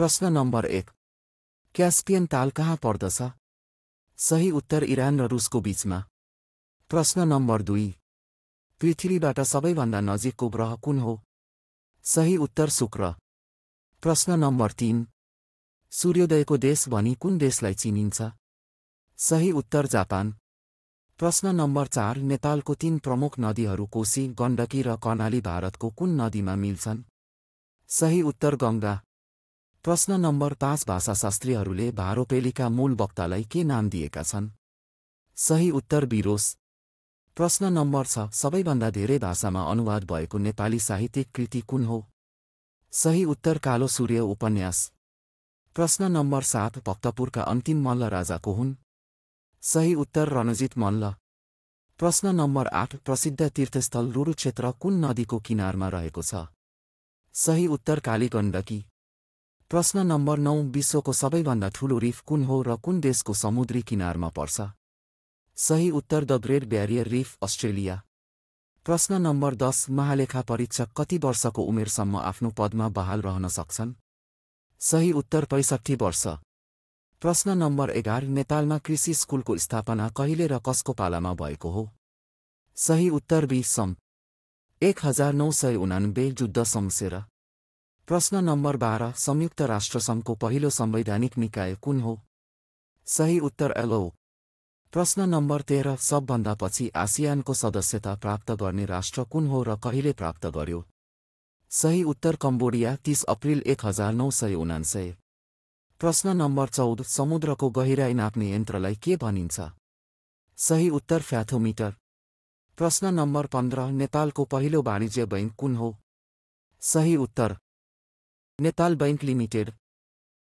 प्रश्न नम्बर एक क्यास्पियन ताल कहाँ पर्दछ सही उत्तर इरान र रुसको बीचमा प्रश्न नम्बर दुई पृथ्वीबाट सबैभन्दा नजिकको ग्रह कुन हो सही उत्तर शुक्र प्रश्न नम्बर तीन सूर्योदयको देश भनी कुन देशलाई चिनिन्छ सही उत्तर जापान प्रश्न नम्बर चार नेपालको तीन प्रमुख नदीहरू कोशी गण्डकी र कर्णाली भारतको कुन नदीमा मिल्छन् सही उत्तर गङ्गा प्रश्न नम्बर पाँच भाषाशास्त्रीहरूले भारोपेलीका मूल वक्तालाई के नाम दिएका छन् सही उत्तर बिरोस प्रश्न नम्बर छ सबैभन्दा धेरै भाषामा अनुवाद भएको नेपाली साहित्यिक कृति कुन हो सही उत्तर कालो सूर्य उपन्यास प्रश्न नम्बर सात भक्तपुरका अन्तिम मल्ल राजा को हुन् सही उत्तर रणजित मल्ल प्रश्न नम्बर आठ प्रसिद्ध तीर्थस्थल रुरु कुन नदीको किनारमा रहेको छ सही उत्तर कालीगण्डकी प्रश्न नम्बर नौ विश्वको सबैभन्दा ठूलो रिफ कुन हो र कुन देशको समुद्री किनारमा पर्छ सही उत्तर the great barrier reef Australia प्रश्न नम्बर दस महालेखा परीक्षक कति वर्षको उमेरसम्म आफ्नो पदमा बहाल रहन सक्छन् सही उत्तर पैसठी वर्ष प्रश्न नम्बर एघार नेपालमा कृषि स्कुलको स्थापना कहिले र कसको पालामा भएको हो सही उत्तर बी सम एक हजार नौ सय उनानब्बे जुद्ध सम्सेर प्रश्न नम्बर बाह्र संयुक्त राष्ट्रसङ्घको पहिलो संवैधानिक निकाय कुन हो सही उत्तर एलो प्रश्न नम्बर तेह्र सबभन्दा पछि आसियानको सदस्यता प्राप्त गर्ने राष्ट्र कुन हो र कहिले प्राप्त गर्यो सही उत्तर कम्बोडिया तीस अप्रिल एक हजार नौ सय उनान्सय प्रश्न नम्बर चौध समुद्रको गहिराई नाप्ने यन्त्रलाई के भनिन्छ सही उत्तर फ्याथोमिटर प्रश्न नम्बर पन्ध्र नेपालको पहिलो वाणिज्य बैङ्क कुन हो सही उत्तर नेताल बैंक लिमिटेड